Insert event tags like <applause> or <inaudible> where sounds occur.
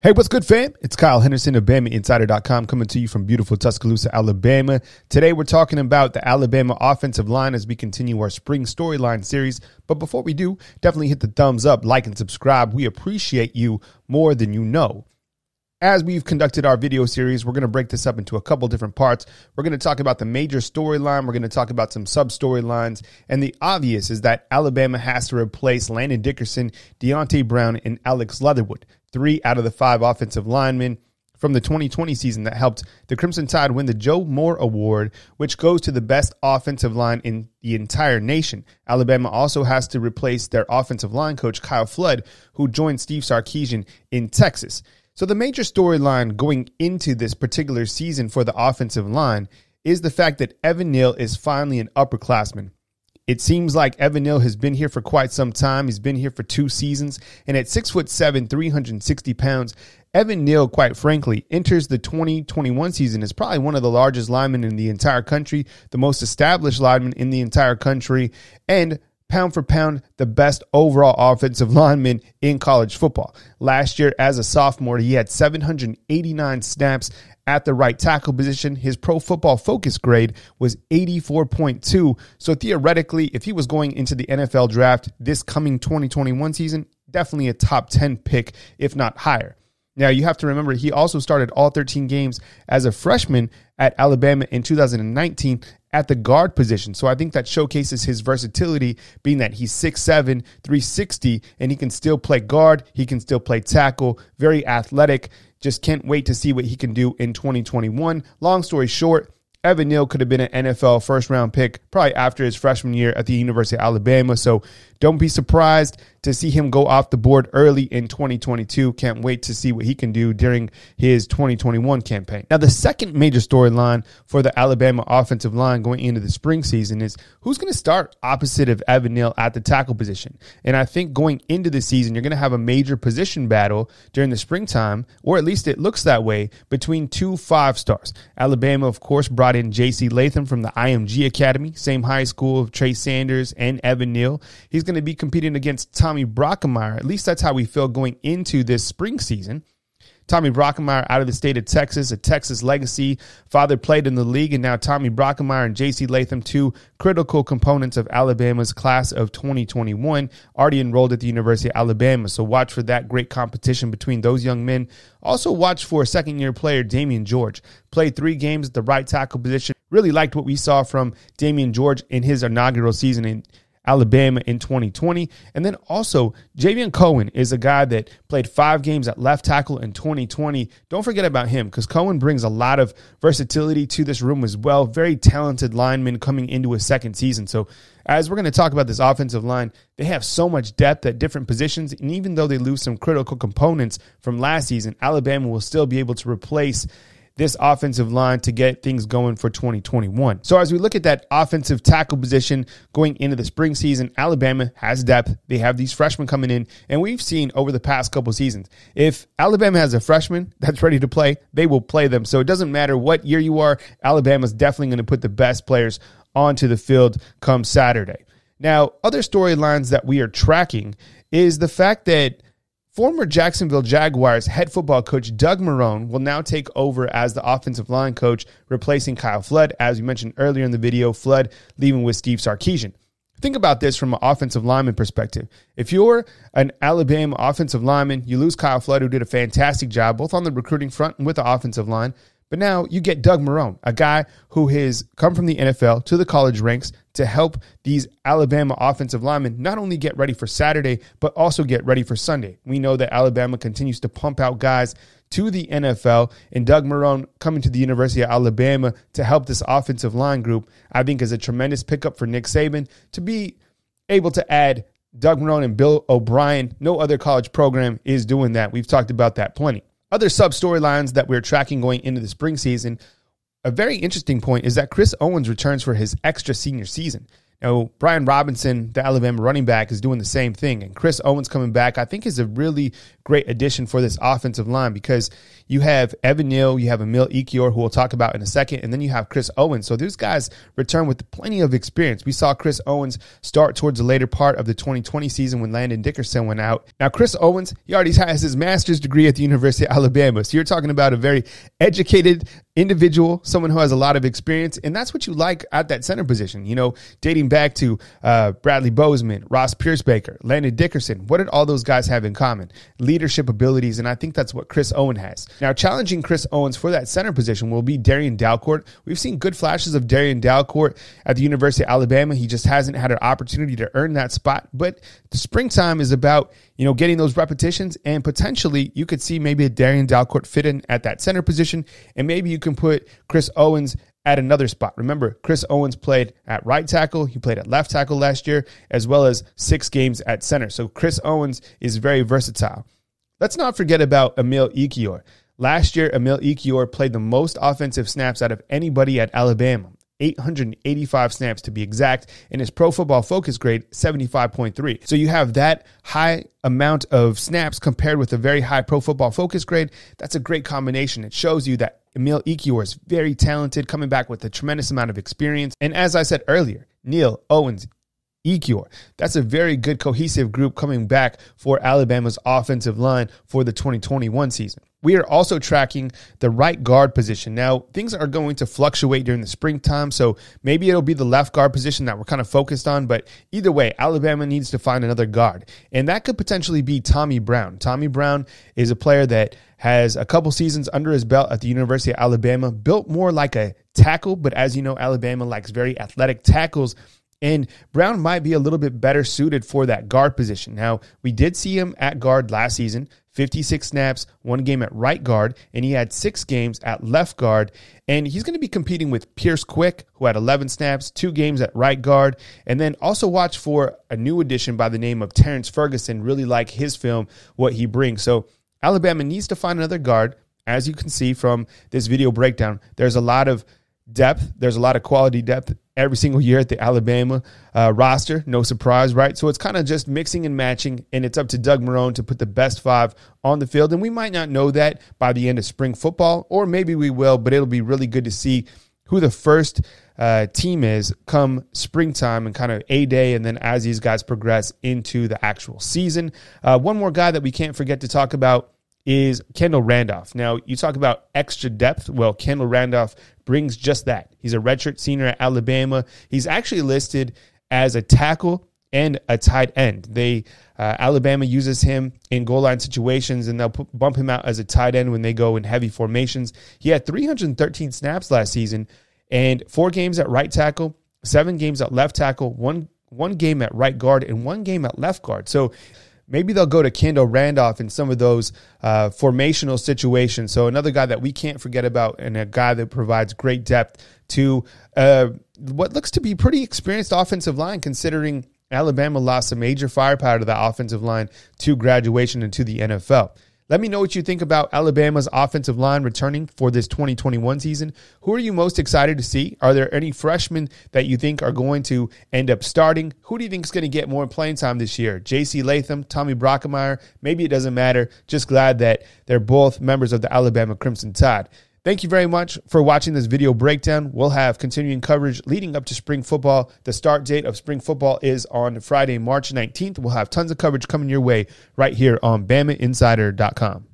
Hey, what's good, fam? It's Kyle Henderson of BamaInsider.com coming to you from beautiful Tuscaloosa, Alabama. Today, we're talking about the Alabama offensive line as we continue our spring storyline series. But before we do, definitely hit the thumbs up, like, and subscribe. We appreciate you more than you know. As we've conducted our video series, we're going to break this up into a couple different parts. We're going to talk about the major storyline. We're going to talk about some sub storylines. And the obvious is that Alabama has to replace Landon Dickerson, Deontay Brown, and Alex Leatherwood three out of the five offensive linemen from the 2020 season that helped the Crimson Tide win the Joe Moore Award, which goes to the best offensive line in the entire nation. Alabama also has to replace their offensive line coach, Kyle Flood, who joined Steve Sarkeesian in Texas. So, the major storyline going into this particular season for the offensive line is the fact that Evan Neal is finally an upperclassman. It seems like Evan Neal has been here for quite some time. He's been here for two seasons. And at six foot seven, 360 pounds, Evan Neal, quite frankly, enters the 2021 season as probably one of the largest linemen in the entire country, the most established lineman in the entire country, and pound for pound, the best overall offensive <laughs> lineman in college football. Last year, as a sophomore, he had 789 snaps at the right tackle position. His pro football focus grade was 84.2. So theoretically, if he was going into the NFL draft this coming 2021 season, definitely a top 10 pick, if not higher. Now, you have to remember, he also started all 13 games as a freshman at Alabama in 2019 at the guard position. So I think that showcases his versatility, being that he's 6'7, 360, and he can still play guard, he can still play tackle, very athletic. Just can't wait to see what he can do in 2021. Long story short, Evan Neal could have been an NFL first round pick probably after his freshman year at the University of Alabama. So don't be surprised to see him go off the board early in 2022. Can't wait to see what he can do during his 2021 campaign. Now, the second major storyline for the Alabama offensive line going into the spring season is who's going to start opposite of Evan Neal at the tackle position. And I think going into the season, you're going to have a major position battle during the springtime, or at least it looks that way, between two five stars. Alabama, of course, brought in J.C. Latham from the IMG Academy, same high school of Trey Sanders and Evan Neal. He's going to be competing against Tommy Brockemeyer. At least that's how we feel going into this spring season. Tommy Brockemeyer out of the state of Texas, a Texas legacy. Father played in the league, and now Tommy Brockemeyer and J.C. Latham, two critical components of Alabama's class of 2021, already enrolled at the University of Alabama. So watch for that great competition between those young men. Also watch for second year player Damian George. Played three games at the right tackle position. Really liked what we saw from Damian George in his inaugural season. And Alabama in 2020. And then also, Javian Cohen is a guy that played five games at left tackle in 2020. Don't forget about him because Cohen brings a lot of versatility to this room as well. Very talented lineman coming into his second season. So, as we're going to talk about this offensive line, they have so much depth at different positions. And even though they lose some critical components from last season, Alabama will still be able to replace this offensive line to get things going for 2021. So, as we look at that offensive tackle position going into the spring season, Alabama has depth. They have these freshmen coming in, and we've seen over the past couple seasons if Alabama has a freshman <laughs> that's ready to play, they will play them. So, it doesn't matter what year you are, Alabama's definitely going to put the best players onto the field come Saturday. Now, other storylines that we are tracking is the fact that Former Jacksonville Jaguars head football coach Doug Marone will now take over as the offensive line coach, replacing Kyle Flood. As we mentioned earlier in the video, Flood leaving with Steve Sarkeesian. Think about this from an offensive lineman perspective. If you're an Alabama offensive lineman, you lose Kyle Flood, who did a fantastic job both on the recruiting front and with the offensive line. But now you get Doug Marone, a guy who has come from the NFL to the college ranks to help these Alabama offensive linemen not only get ready for Saturday, but also get ready for Sunday. We know that Alabama continues to pump out guys to the NFL, and Doug Marone coming to the University of Alabama to help this offensive line group, I think is a tremendous pickup for Nick Saban to be able to add Doug Marone and Bill O'Brien. No other college program is doing that. We've talked about that plenty other sub storylines that we're tracking going into the spring season, a very interesting point is that Chris Owens returns for his extra senior season. Now, Brian Robinson, the Alabama running back, is doing the same thing. And Chris Owens coming back, I think, is a really great addition for this offensive line because you have Evan Neal, you have Emil Ikior, who we'll talk about in a second, and then you have Chris Owens. So these guys return with plenty of experience. We saw Chris Owens start towards the later part of the 2020 season when Landon Dickerson went out. Now, Chris Owens, he already has his master's degree at the University of Alabama. So you're talking about a very educated individual, someone who has a lot of experience. And that's what you like at that center position. You know, dating back to uh, Bradley Bozeman, Ross Piercebaker, Landon Dickerson, what did all those guys have in common? Leadership abilities, and I think that's what Chris Owen has. Now, challenging Chris Owens for that center position will be Darian Dalcourt. We've seen good flashes of Darian Dalcourt at the University of Alabama. He just hasn't had an opportunity to earn that spot, but the springtime is about you know getting those repetitions, and potentially you could see maybe a Darian Dalcourt fit in at that center position, and maybe you can put Chris Owens at another spot. Remember, Chris Owens played at right tackle, he played at left tackle last year, as well as six games at center. So Chris Owens is very versatile. Let's not forget about Emil Ikior. Last year, Emil Ikior played the most offensive snaps out of anybody at Alabama. 885 snaps to be exact, and his pro football focus grade 75.3. So you have that high amount of snaps compared with a very high pro football focus grade. That's a great combination. It shows you that Emil Ikior is very talented, coming back with a tremendous amount of experience. And as I said earlier, Neil Owens, Ikior, that's a very good cohesive group coming back for Alabama's offensive line for the 2021 season. We are also tracking the right guard position. Now, things are going to fluctuate during the springtime, so maybe it'll be the left guard position that we're kind of focused on, but either way, Alabama needs to find another guard. And that could potentially be Tommy Brown. Tommy Brown is a player that has a couple seasons under his belt at the University of Alabama, built more like a tackle, but as you know, Alabama likes very athletic tackles. And Brown might be a little bit better suited for that guard position. Now, we did see him at guard last season 56 snaps, one game at right guard, and he had six games at left guard. And he's going to be competing with Pierce Quick, who had 11 snaps, two games at right guard. And then also watch for a new addition by the name of Terrence Ferguson. Really like his film, what he brings. So, Alabama needs to find another guard. As you can see from this video breakdown, there's a lot of depth. There's a lot of quality depth every single year at the Alabama uh, roster. No surprise, right? So it's kind of just mixing and matching, and it's up to Doug Marone to put the best five on the field. And we might not know that by the end of spring football, or maybe we will, but it'll be really good to see who the first uh, team is come springtime and kind of a day, and then as these guys progress into the actual season. Uh, one more guy that we can't forget to talk about is Kendall Randolph. Now, you talk about extra depth. Well, Kendall Randolph brings just that. He's a redshirt senior at Alabama. He's actually listed as a tackle and a tight end. They uh, Alabama uses him in goal line situations, and they'll p- bump him out as a tight end when they go in heavy formations. He had 313 snaps last season, and four games at right tackle, seven games at left tackle, one one game at right guard, and one game at left guard. So Maybe they'll go to Kendall Randolph in some of those uh, formational situations. So another guy that we can't forget about, and a guy that provides great depth to uh, what looks to be pretty experienced offensive line, considering Alabama lost a major firepower to the offensive line to graduation and to the NFL. Let me know what you think about Alabama's offensive line returning for this 2021 season. Who are you most excited to see? Are there any freshmen that you think are going to end up starting? Who do you think is going to get more playing time this year? J.C. Latham, Tommy Brockemeyer? Maybe it doesn't matter. Just glad that they're both members of the Alabama Crimson Tide. Thank you very much for watching this video breakdown. We'll have continuing coverage leading up to spring football. The start date of spring football is on Friday, March 19th. We'll have tons of coverage coming your way right here on BamaInsider.com.